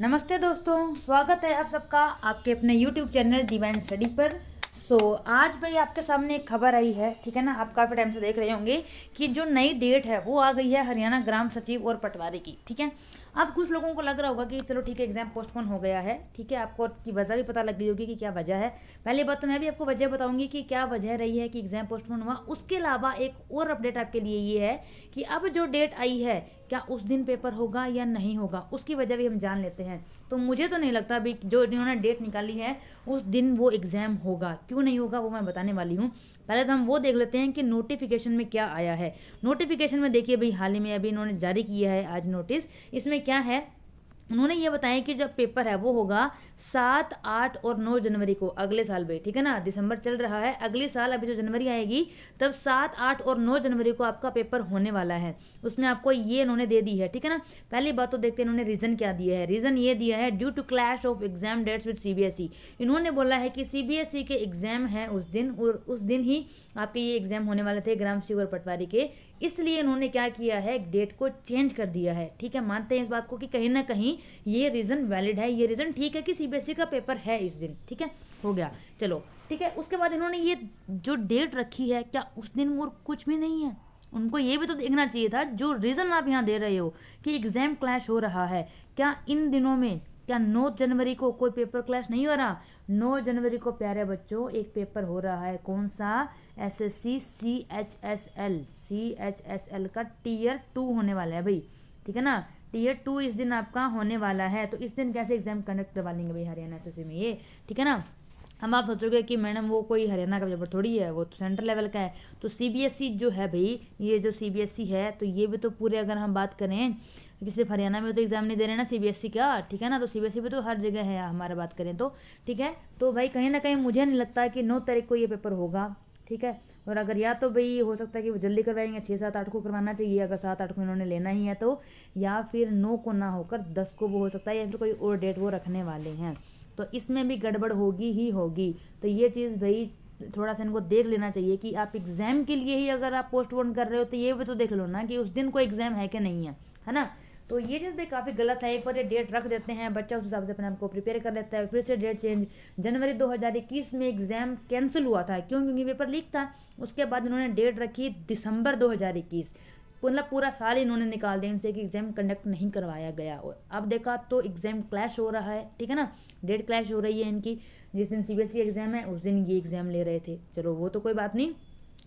नमस्ते दोस्तों स्वागत है आप सबका आपके अपने यूट्यूब चैनल डिवाइन स्टडी पर सो so, आज भाई आपके सामने एक खबर आई है ठीक है ना आप काफ़ी टाइम से देख रहे होंगे कि जो नई डेट है वो आ गई है हरियाणा ग्राम सचिव और पटवारी की ठीक है अब कुछ लोगों को लग रहा होगा कि चलो ठीक है एग्जाम पोस्टपोन हो गया है ठीक है आपको की वजह भी पता लग गई होगी कि क्या वजह है पहली बात तो मैं भी आपको वजह बताऊंगी कि क्या वजह रही है कि एग्जाम पोस्टपोन हुआ उसके अलावा एक और अपडेट आपके लिए ये है कि अब जो डेट आई है क्या उस दिन पेपर होगा या नहीं होगा उसकी वजह भी हम जान लेते हैं तो मुझे तो नहीं लगता अभी जो इन्होंने डेट निकाली है उस दिन वो एग्ज़ाम होगा क्यों नहीं होगा वो मैं बताने वाली हूँ पहले तो हम वो देख लेते हैं कि नोटिफिकेशन में क्या आया है नोटिफिकेशन में देखिए भाई हाल ही में अभी इन्होंने जारी किया है आज नोटिस इसमें क्या है उन्होंने ये बताया कि जब पेपर है वो होगा सात आठ और नौ जनवरी को अगले साल भी ठीक है ना दिसंबर चल रहा है अगले साल अभी जो जनवरी आएगी तब सात आठ और नौ जनवरी को आपका पेपर होने वाला है उसमें आपको ये इन्होंने दे दी है ठीक है ना पहली बात तो देखते हैं इन्होंने रीज़न क्या दिया है रीज़न ये दिया है due to clash of exam dates with C इन्होंने बोला है कि सी e के एग्ज़ाम हैं उस दिन और उस दिन ही आपके ये एग्ज़ाम होने वाले थे ग्राम सिंह और पटवारी के इसलिए इन्होंने क्या किया है डेट को चेंज कर दिया है ठीक है मानते हैं इस बात को कि कहीं ना कहीं ये रीज़न वैलिड है ये रीज़न ठीक है कि सीबीएसई e का पेपर है इस दिन ठीक है हो गया चलो ठीक है उसके बाद इन्होंने ये जो डेट रखी है क्या उस दिन वो कुछ भी नहीं है उनको ये भी तो देखना चाहिए था जो रीज़न आप यहाँ दे रहे हो कि एग्ज़ाम क्लैश हो रहा है क्या इन दिनों में क्या नौ जनवरी को कोई पेपर क्लैश नहीं हो रहा नौ जनवरी को प्यारे बच्चों एक पेपर हो रहा है कौन सा S S C C H S L C H S L का टीयर टू होने वाला है भाई ठीक है ना टीयर टू इस दिन आपका होने वाला है तो इस दिन कैसे एग्जाम कंडक्ट करवा लेंगे भाई हरियाणा एस में ये ठीक है ना हम आप सोचोगे कि मैडम वो कोई हरियाणा का पेपर थोड़ी है वो तो सेंट्रल लेवल का है तो सीबीएसई e जो है भाई ये जो सीबीएसई e है तो ये भी तो पूरे अगर हम बात करें कि सिर्फ हरियाणा में तो एग्ज़ाम नहीं दे रहे ना सीबीएसई e का ठीक है ना तो सीबीएसई भी तो हर जगह है हमारा बात करें तो ठीक है तो भाई कहीं ना कहीं मुझे नहीं लगता कि नौ तारीख को ये पेपर होगा ठीक है और अगर या तो भाई हो सकता है कि वो जल्दी करवाएंगे छः सात आठ को करवाना चाहिए अगर सात आठ को इन्होंने लेना ही है तो या फिर नौ को ना होकर दस को वो हो सकता है या फिर कोई और डेट वो रखने वाले हैं तो इसमें भी गड़बड़ होगी ही होगी तो ये चीज़ भाई थोड़ा सा इनको देख लेना चाहिए कि आप एग्ज़ाम के लिए ही अगर आप पोस्टपोन कर रहे हो तो ये भी तो देख लो ना कि उस दिन कोई एग्ज़ाम है कि नहीं है है ना तो ये चीज़ भी काफ़ी गलत है एक बार ये डेट रख देते हैं बच्चा उस हिसाब से अपने आपको प्रिपेयर कर लेता है फिर से डेट चेंज जनवरी 2021 में एग्ज़ाम कैंसिल हुआ था क्यों क्योंकि पेपर लीक था उसके बाद उन्होंने डेट रखी दिसंबर 2021 मतलब पूरा साल इन्होंने निकाल दिया इनसे कि एग्ज़ाम कंडक्ट नहीं करवाया गया और अब देखा तो एग्ज़ाम क्लैश हो रहा है ठीक है ना डेट क्लैश हो रही है इनकी जिस दिन सीबीएसई एग्ज़ाम e है उस दिन ये एग्ज़ाम ले रहे थे चलो वो तो कोई बात नहीं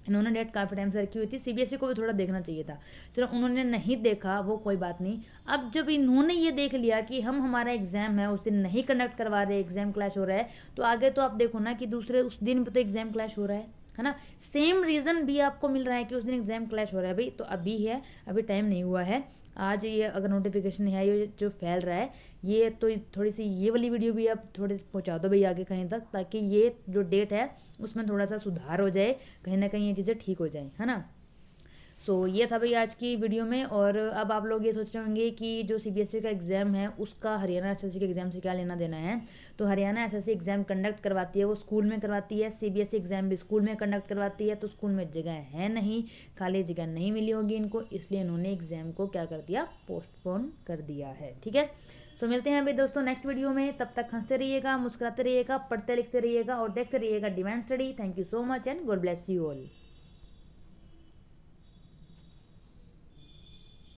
इन्होंने डेट काफ़ी टाइम से रखी हुई थी सीबीएसई e को भी थोड़ा देखना चाहिए था चलो उन्होंने नहीं देखा वो कोई बात नहीं अब जब इन्होंने ये देख लिया कि हम हमारा एग्ज़ाम है उस दिन नहीं कंडक्ट करवा रहे एग्ज़ाम क्लैश हो रहा है तो आगे तो आप देखो ना कि दूसरे उस दिन पर तो एग्ज़ाम क्लैश हो रहा है है ना सेम रीज़न भी आपको मिल रहा है कि उस दिन एग्जाम क्लैश हो रहा है भाई तो अभी है अभी टाइम नहीं हुआ है आज ये अगर नोटिफिकेशन है ये जो फैल रहा है ये तो थोड़ी सी ये वाली वीडियो भी आप थोड़े पहुंचा दो भाई आगे कहीं तक ताकि ये जो डेट है उसमें थोड़ा सा सुधार हो जाए कहीं ना कहीं ये चीज़ें ठीक हो जाए है ना सो so, ये था भाई आज की वीडियो में और अब आप लोग ये सोच रहे होंगे कि जो ई e का एग्ज़ाम है उसका हरियाणा सी के एग्ज़ाम से क्या लेना देना है तो हरियाणा सी एग्ज़ाम कंडक्ट करवाती है वो स्कूल में करवाती है सी एग्ज़ाम e भी स्कूल में कंडक्ट करवाती है तो स्कूल में जगह है नहीं खाली जगह नहीं मिली होगी इनको इसलिए इन्होंने एग्ज़ाम को क्या कर दिया पोस्टपोन कर दिया है ठीक है सो मिलते हैं अभी दोस्तों नेक्स्ट वीडियो में तब तक हंसते रहिएगा मुस्कुराते रहिएगा पढ़ते लिखते रहिएगा और देखते रहिएगा demand study thank you so much and good bless you all